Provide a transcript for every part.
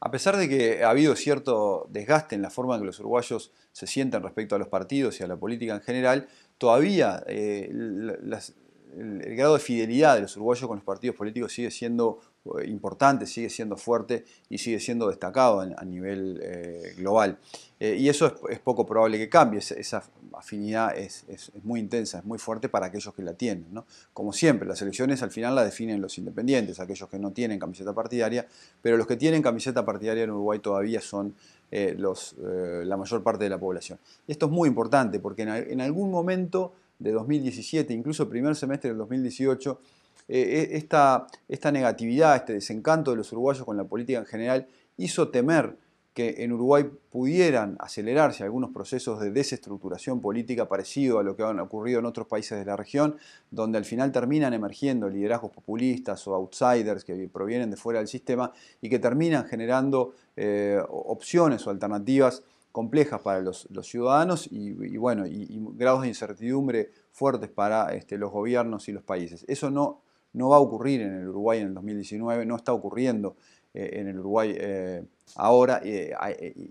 A pesar de que ha habido cierto desgaste en la forma en que los uruguayos se sienten respecto a los partidos y a la política en general, todavía eh, las, el, grado de fidelidad de los uruguayos con los partidos políticos sigue siendo eh, importante, sigue siendo fuerte y sigue siendo destacado a nivel eh, global. Eh, y eso es, poco probable que cambie, esa afinidad es, muy intensa, es muy fuerte para aquellos que la tienen. Como siempre, las elecciones al final la definen los independientes, aquellos que no tienen camiseta partidaria, pero los que tienen camiseta partidaria en Uruguay todavía son la mayor parte de la población. esto es muy importante porque en algún momento de 2017, incluso primer semestre del 2018, eh, e, esta, negatividad, este desencanto de los uruguayos con la política en general hizo temer que en Uruguay pudieran acelerarse algunos procesos de desestructuración política parecido a lo que han ocurrido en otros países de la región, donde al final terminan emergiendo liderazgos populistas o outsiders que provienen de fuera del sistema y que terminan generando eh, opciones o alternativas complejas para los, ciudadanos y, bueno, y, grados de incertidumbre fuertes para este, los gobiernos y los países. Eso no, no va a ocurrir en el Uruguay en el 2019, no está ocurriendo eh, en el Uruguay eh, ahora. Eh,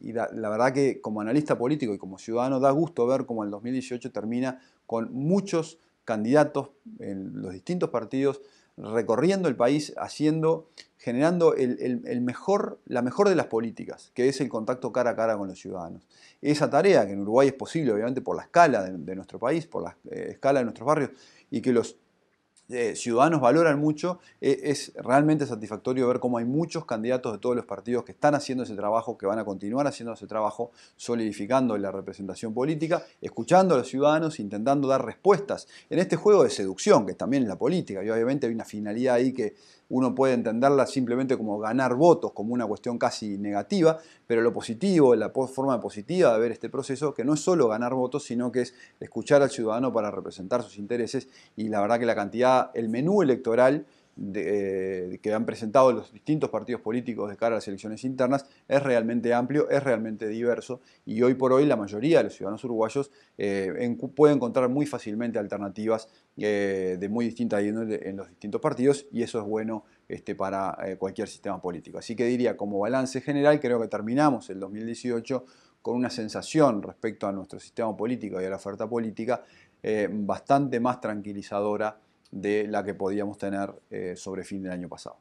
y la verdad que como analista político y como ciudadano da gusto ver cómo el 2018 termina con muchos candidatos en los distintos partidos recorriendo el país, haciendo, generando el, mejor, la mejor de las políticas, que es el contacto cara a cara con los ciudadanos. Esa tarea, que en Uruguay es posible, obviamente, por la escala de, nuestro país, por la eh, escala de nuestros barrios, y que los eh, ciudadanos valoran mucho. Eh, es realmente satisfactorio ver cómo hay muchos candidatos de todos los partidos que están haciendo ese trabajo, que van a continuar haciendo ese trabajo, solidificando la representación política, escuchando a los ciudadanos, intentando dar respuestas en este juego de seducción, que también es la política, y obviamente hay una finalidad ahí que uno puede entenderla simplemente como ganar votos, como una cuestión casi negativa, pero lo positivo, la forma positiva de ver este proceso, que no es solo ganar votos, sino que es escuchar al ciudadano para representar sus intereses y la verdad que la cantidad, el menú electoral, eh, que han presentado los distintos partidos políticos de cara a las elecciones internas es realmente amplio, es realmente diverso y hoy por hoy la mayoría de los ciudadanos uruguayos eh, pueden encontrar muy fácilmente alternativas eh, de muy distinta índole en los distintos partidos y eso es bueno este, para cualquier sistema político. Así que diría, como balance general, creo que terminamos el 2018 con una sensación respecto a nuestro sistema político y a la oferta política bastante más tranquilizadora de la que podíamos tener eh, sobre fin del año pasado.